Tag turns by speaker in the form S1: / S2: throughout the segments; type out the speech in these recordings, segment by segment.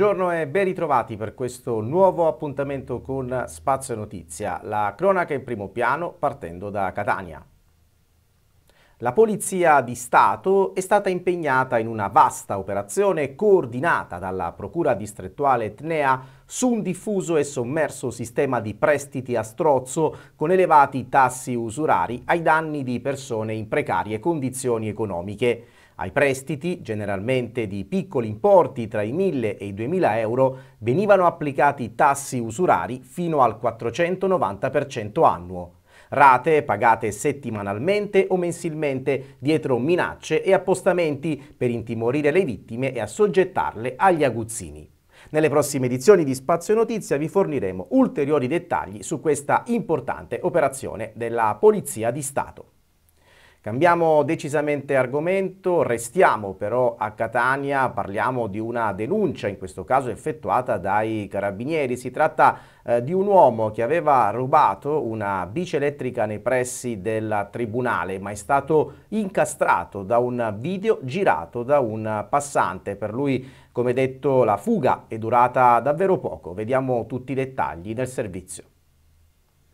S1: Buongiorno e ben ritrovati per questo nuovo appuntamento con Spazio Notizia, la cronaca in primo piano partendo da Catania. La Polizia di Stato è stata impegnata in una vasta operazione coordinata dalla Procura distrettuale Tnea su un diffuso e sommerso sistema di prestiti a strozzo con elevati tassi usurari ai danni di persone in precarie condizioni economiche. Ai prestiti, generalmente di piccoli importi tra i 1.000 e i 2.000 euro, venivano applicati tassi usurari fino al 490% annuo. Rate pagate settimanalmente o mensilmente dietro minacce e appostamenti per intimorire le vittime e assoggettarle agli aguzzini. Nelle prossime edizioni di Spazio Notizia vi forniremo ulteriori dettagli su questa importante operazione della Polizia di Stato. Cambiamo decisamente argomento, restiamo però a Catania, parliamo di una denuncia, in questo caso effettuata dai carabinieri. Si tratta eh, di un uomo che aveva rubato una bici elettrica nei pressi del tribunale, ma è stato incastrato da un video girato da un passante. Per lui, come detto, la fuga è durata davvero poco. Vediamo tutti i dettagli del servizio.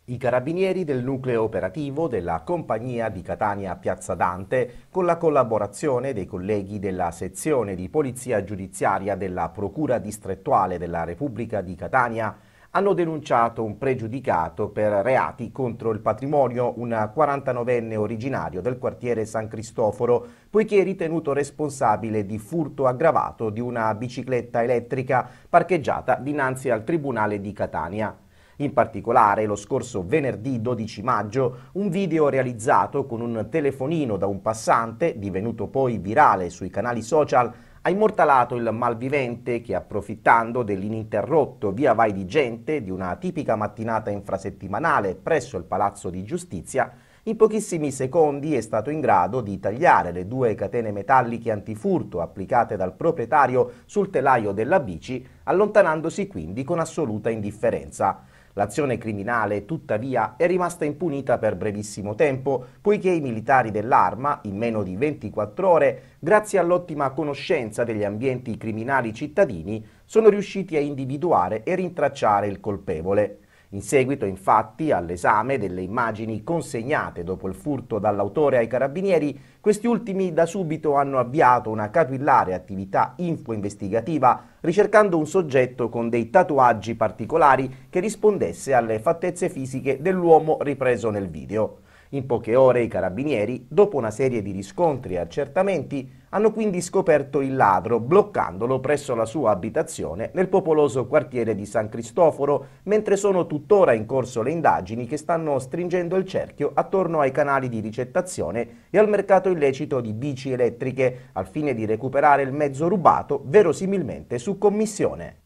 S1: I carabinieri del nucleo operativo della compagnia di Catania Piazza Dante, con la collaborazione dei colleghi della sezione di polizia giudiziaria della Procura distrettuale della Repubblica di Catania, hanno denunciato un pregiudicato per reati contro il patrimonio, un 49enne originario del quartiere San Cristoforo, poiché è ritenuto responsabile di furto aggravato di una bicicletta elettrica parcheggiata dinanzi al Tribunale di Catania. In particolare, lo scorso venerdì 12 maggio, un video realizzato con un telefonino da un passante, divenuto poi virale sui canali social, ha immortalato il malvivente che approfittando dell'ininterrotto via vai di gente di una tipica mattinata infrasettimanale presso il Palazzo di Giustizia, in pochissimi secondi è stato in grado di tagliare le due catene metalliche antifurto applicate dal proprietario sul telaio della bici, allontanandosi quindi con assoluta indifferenza. L'azione criminale, tuttavia, è rimasta impunita per brevissimo tempo, poiché i militari dell'arma, in meno di 24 ore, grazie all'ottima conoscenza degli ambienti criminali cittadini, sono riusciti a individuare e rintracciare il colpevole. In seguito, infatti, all'esame delle immagini consegnate dopo il furto dall'autore ai carabinieri, questi ultimi da subito hanno avviato una capillare attività info-investigativa ricercando un soggetto con dei tatuaggi particolari che rispondesse alle fattezze fisiche dell'uomo ripreso nel video. In poche ore i carabinieri, dopo una serie di riscontri e accertamenti, hanno quindi scoperto il ladro bloccandolo presso la sua abitazione nel popoloso quartiere di San Cristoforo, mentre sono tuttora in corso le indagini che stanno stringendo il cerchio attorno ai canali di ricettazione e al mercato illecito di bici elettriche, al fine di recuperare il mezzo rubato verosimilmente su commissione.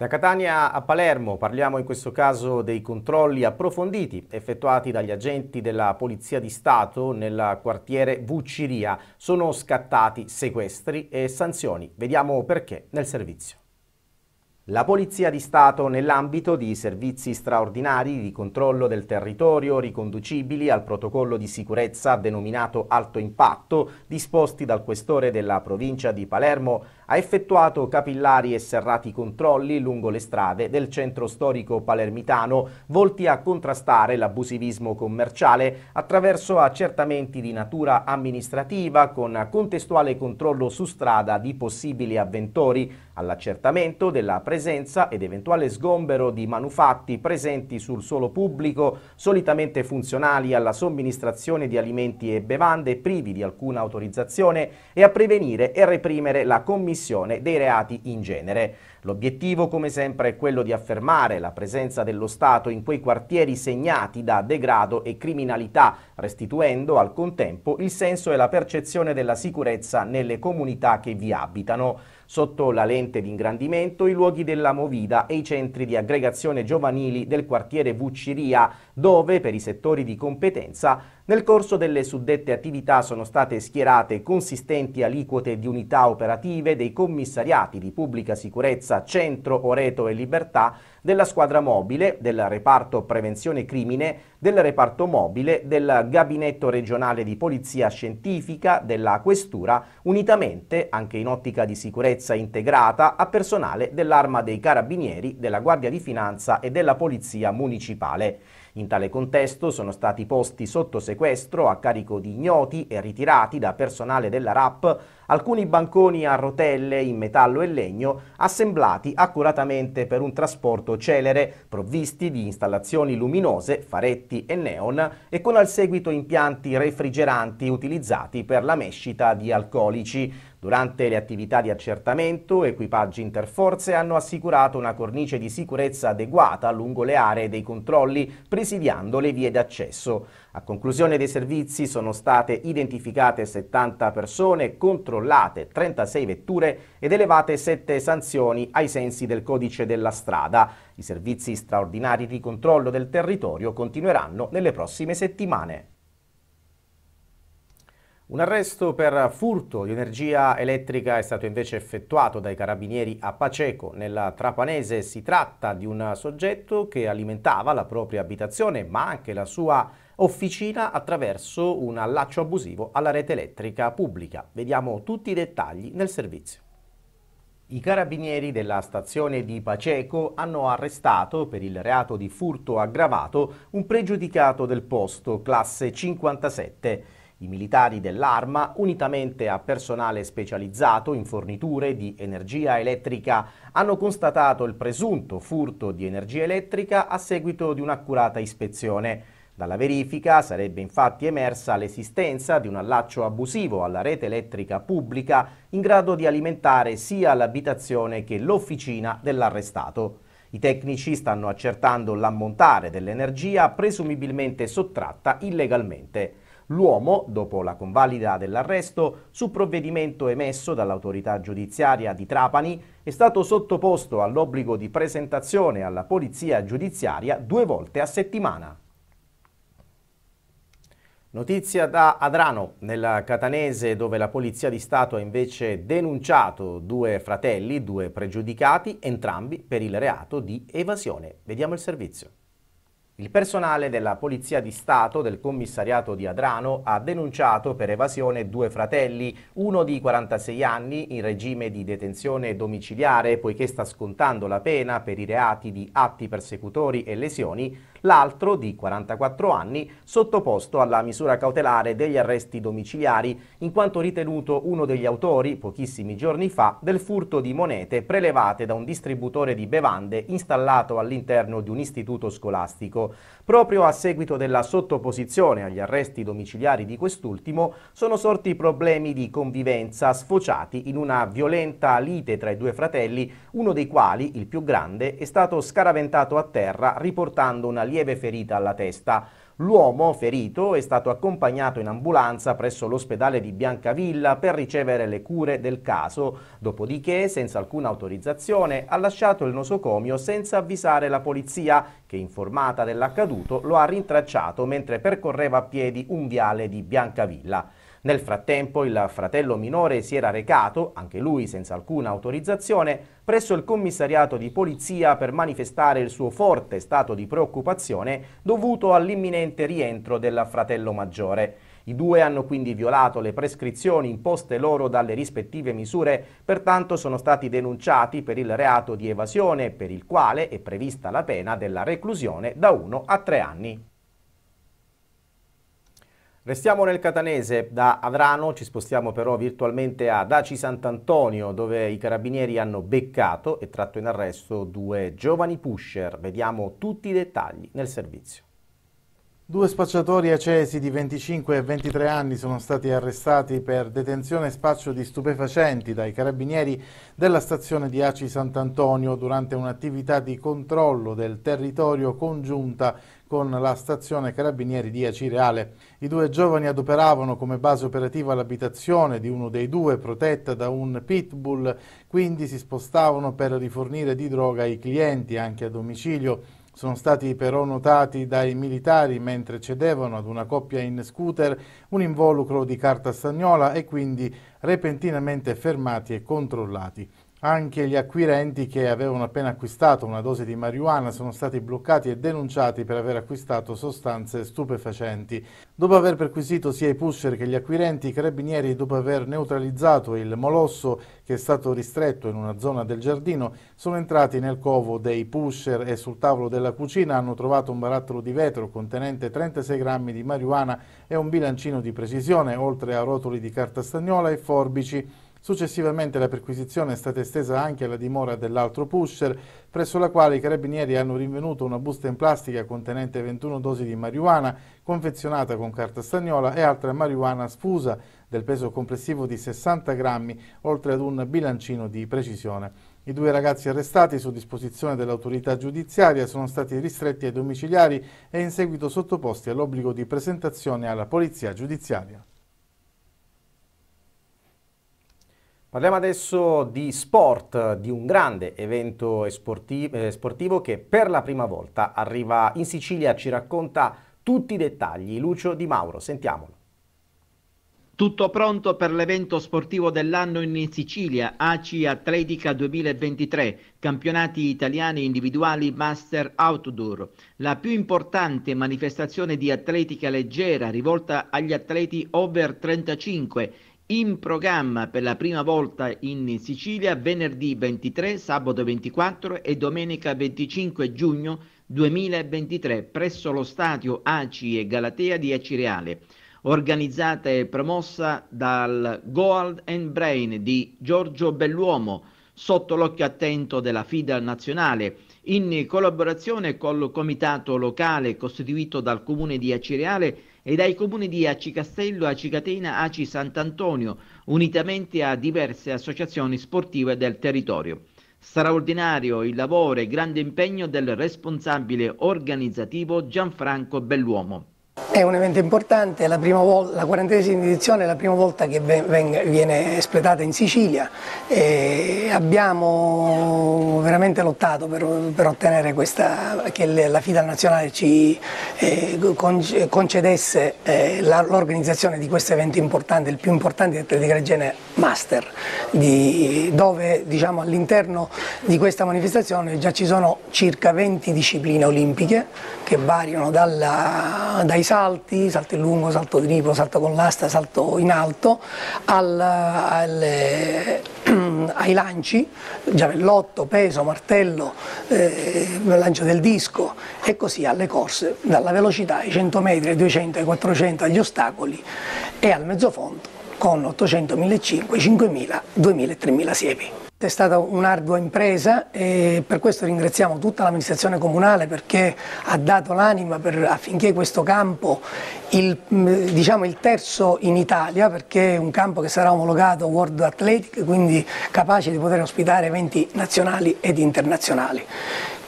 S1: Da Catania a Palermo parliamo in questo caso dei controlli approfonditi effettuati dagli agenti della Polizia di Stato nel quartiere Vucciria. Sono scattati sequestri e sanzioni. Vediamo perché nel servizio. La Polizia di Stato, nell'ambito di servizi straordinari di controllo del territorio riconducibili al protocollo di sicurezza denominato Alto Impatto, disposti dal questore della provincia di Palermo, ha effettuato capillari e serrati controlli lungo le strade del centro storico palermitano, volti a contrastare l'abusivismo commerciale attraverso accertamenti di natura amministrativa con contestuale controllo su strada di possibili avventori all'accertamento della presenza ed eventuale sgombero di manufatti presenti sul suolo pubblico solitamente funzionali alla somministrazione di alimenti e bevande privi di alcuna autorizzazione e a prevenire e reprimere la commissione dei reati in genere. L'obiettivo, come sempre, è quello di affermare la presenza dello Stato in quei quartieri segnati da degrado e criminalità, restituendo al contempo il senso e la percezione della sicurezza nelle comunità che vi abitano. Sotto la lente di ingrandimento i luoghi della Movida e i centri di aggregazione giovanili del quartiere Vucciria, dove per i settori di competenza nel corso delle suddette attività sono state schierate consistenti aliquote di unità operative dei commissariati di pubblica sicurezza Centro, Oreto e Libertà, della squadra mobile, del reparto prevenzione crimine, del reparto mobile, del gabinetto regionale di polizia scientifica, della questura, unitamente, anche in ottica di sicurezza integrata, a personale dell'arma dei carabinieri, della guardia di finanza e della polizia municipale. In tale contesto sono stati posti sotto sequestro a carico di ignoti e ritirati da personale della RAP alcuni banconi a rotelle in metallo e legno assemblati accuratamente per un trasporto celere, provvisti di installazioni luminose, faretti e neon e con al seguito impianti refrigeranti utilizzati per la mescita di alcolici. Durante le attività di accertamento, equipaggi interforze hanno assicurato una cornice di sicurezza adeguata lungo le aree dei controlli, presidiando le vie d'accesso. A conclusione dei servizi sono state identificate 70 persone, controllate 36 vetture ed elevate 7 sanzioni ai sensi del codice della strada. I servizi straordinari di controllo del territorio continueranno nelle prossime settimane. Un arresto per furto di energia elettrica è stato invece effettuato dai carabinieri a Paceco. Nella Trapanese si tratta di un soggetto che alimentava la propria abitazione ma anche la sua officina attraverso un allaccio abusivo alla rete elettrica pubblica. Vediamo tutti i dettagli nel servizio. I carabinieri della stazione di Paceco hanno arrestato per il reato di furto aggravato un pregiudicato del posto, classe 57. I militari dell'Arma, unitamente a personale specializzato in forniture di energia elettrica, hanno constatato il presunto furto di energia elettrica a seguito di un'accurata ispezione. Dalla verifica sarebbe infatti emersa l'esistenza di un allaccio abusivo alla rete elettrica pubblica in grado di alimentare sia l'abitazione che l'officina dell'arrestato. I tecnici stanno accertando l'ammontare dell'energia presumibilmente sottratta illegalmente. L'uomo, dopo la convalida dell'arresto, su provvedimento emesso dall'autorità giudiziaria di Trapani, è stato sottoposto all'obbligo di presentazione alla polizia giudiziaria due volte a settimana. Notizia da Adrano, nella Catanese, dove la Polizia di Stato ha invece denunciato due fratelli, due pregiudicati, entrambi per il reato di evasione. Vediamo il servizio. Il personale della Polizia di Stato del commissariato di Adrano ha denunciato per evasione due fratelli, uno di 46 anni in regime di detenzione domiciliare poiché sta scontando la pena per i reati di atti persecutori e lesioni l'altro di 44 anni sottoposto alla misura cautelare degli arresti domiciliari in quanto ritenuto uno degli autori, pochissimi giorni fa, del furto di monete prelevate da un distributore di bevande installato all'interno di un istituto scolastico. Proprio a seguito della sottoposizione agli arresti domiciliari di quest'ultimo sono sorti problemi di convivenza sfociati in una violenta lite tra i due fratelli, uno dei quali, il più grande, è stato scaraventato a terra riportando una lieve ferita alla testa. L'uomo, ferito, è stato accompagnato in ambulanza presso l'ospedale di Biancavilla per ricevere le cure del caso, dopodiché, senza alcuna autorizzazione, ha lasciato il nosocomio senza avvisare la polizia, che informata dell'accaduto lo ha rintracciato mentre percorreva a piedi un viale di Biancavilla. Nel frattempo il fratello minore si era recato, anche lui senza alcuna autorizzazione, presso il commissariato di polizia per manifestare il suo forte stato di preoccupazione dovuto all'imminente rientro del fratello maggiore. I due hanno quindi violato le prescrizioni imposte loro dalle rispettive misure, pertanto sono stati denunciati per il reato di evasione per il quale è prevista la pena della reclusione da 1 a 3 anni. Restiamo nel catanese, da Adrano ci spostiamo però virtualmente ad Aci Sant'Antonio dove i carabinieri hanno beccato e tratto in arresto due giovani pusher. Vediamo tutti i dettagli nel servizio.
S2: Due spacciatori acesi di 25 e 23 anni sono stati arrestati per detenzione e spaccio di stupefacenti dai carabinieri della stazione di Aci Sant'Antonio durante un'attività di controllo del territorio congiunta con la stazione Carabinieri di Acireale. I due giovani adoperavano come base operativa l'abitazione di uno dei due protetta da un pitbull, quindi si spostavano per rifornire di droga ai clienti anche a domicilio. Sono stati però notati dai militari mentre cedevano ad una coppia in scooter un involucro di carta stagnola e quindi repentinamente fermati e controllati. Anche gli acquirenti che avevano appena acquistato una dose di marijuana sono stati bloccati e denunciati per aver acquistato sostanze stupefacenti. Dopo aver perquisito sia i pusher che gli acquirenti, i carabinieri, dopo aver neutralizzato il molosso che è stato ristretto in una zona del giardino, sono entrati nel covo dei pusher e sul tavolo della cucina hanno trovato un barattolo di vetro contenente 36 grammi di marijuana e un bilancino di precisione, oltre a rotoli di carta stagnola e forbici. Successivamente la perquisizione è stata estesa anche alla dimora dell'altro pusher, presso la quale i carabinieri hanno rinvenuto una busta in plastica contenente 21 dosi di marijuana confezionata con carta stagnola e altra marijuana sfusa del peso complessivo di 60 grammi, oltre ad un bilancino di precisione. I due ragazzi arrestati su disposizione dell'autorità giudiziaria sono stati ristretti ai domiciliari e in seguito sottoposti all'obbligo di presentazione alla polizia giudiziaria.
S1: Parliamo adesso di sport, di un grande evento eh, sportivo che per la prima volta arriva in Sicilia, ci racconta tutti i dettagli. Lucio Di Mauro, sentiamolo.
S3: Tutto pronto per l'evento sportivo dell'anno in Sicilia, ACI Atletica 2023, campionati italiani individuali Master Outdoor, la più importante manifestazione di atletica leggera rivolta agli atleti over 35 in programma per la prima volta in Sicilia venerdì 23, sabato 24 e domenica 25 giugno 2023 presso lo stadio Aci e Galatea di Acireale, organizzata e promossa dal Goal and Brain di Giorgio Belluomo, sotto l'occhio attento della FIDA nazionale, in collaborazione col comitato locale costituito dal comune di Acireale e dai comuni di Aci Castello, Aci Catena, Aci Sant'Antonio, unitamente a diverse associazioni sportive del territorio. Straordinario il lavoro e grande impegno del responsabile organizzativo Gianfranco Belluomo.
S4: È un evento importante, la, volta, la quarantesima edizione è la prima volta che viene espletata in Sicilia e abbiamo veramente lottato per, per ottenere questa, che la FIDA nazionale ci eh, concedesse eh, l'organizzazione di questo evento importante, il più importante di Atletica Gene master, di, dove diciamo, all'interno di questa manifestazione già ci sono circa 20 discipline olimpiche che variano dalla, dai salti, salto in lungo, salto di triplo, salto con l'asta, salto in alto, al, alle, ai lanci, giavellotto, peso, martello, eh, lancio del disco e così alle corse, dalla velocità ai 100 metri, ai 200, ai 400, agli ostacoli e al mezzofondo con 800, 1500, 5000, 2000 e 3000 siepi. È stata un'ardua impresa e per questo ringraziamo tutta l'amministrazione comunale perché ha dato l'anima affinché questo campo, il, mm, diciamo il terzo in Italia, perché è un campo che sarà omologato World Athletic, quindi capace di poter ospitare eventi nazionali ed internazionali.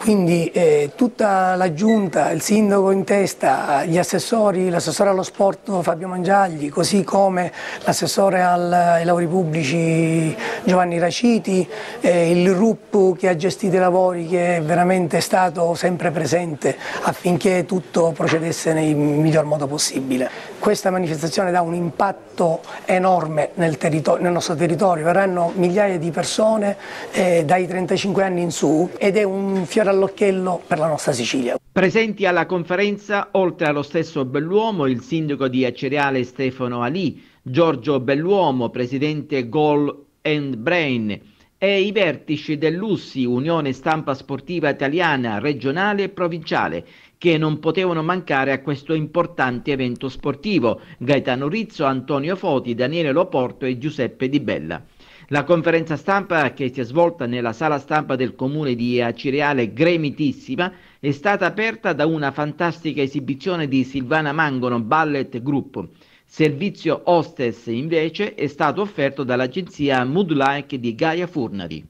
S4: Quindi eh, tutta la giunta, il sindaco in testa, gli assessori, l'assessore allo sport Fabio Mangiagli, così come l'assessore ai lavori pubblici Giovanni Raciti, eh, il RUP che ha gestito i lavori che è veramente stato sempre presente affinché tutto procedesse nel miglior modo possibile questa manifestazione dà un impatto enorme nel, nel nostro territorio, verranno migliaia di persone eh, dai 35 anni in su ed è un fiore all'occhiello per la nostra Sicilia.
S3: Presenti alla conferenza, oltre allo stesso Belluomo, il sindaco di Acereale Stefano Ali, Giorgio Belluomo, presidente Goal and Brain, e i vertici dell'USSI, Unione Stampa Sportiva Italiana regionale e provinciale, che non potevano mancare a questo importante evento sportivo, Gaetano Rizzo, Antonio Foti, Daniele Loporto e Giuseppe Di Bella. La conferenza stampa che si è svolta nella sala stampa del comune di Acireale Gremitissima è stata aperta da una fantastica esibizione di Silvana Mangono Ballet Group. Servizio hostess invece è stato offerto dall'agenzia Moodlike di Gaia Furnari.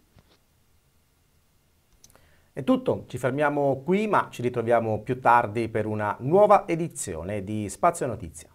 S1: È tutto, ci fermiamo qui ma ci ritroviamo più tardi per una nuova edizione di Spazio Notizia.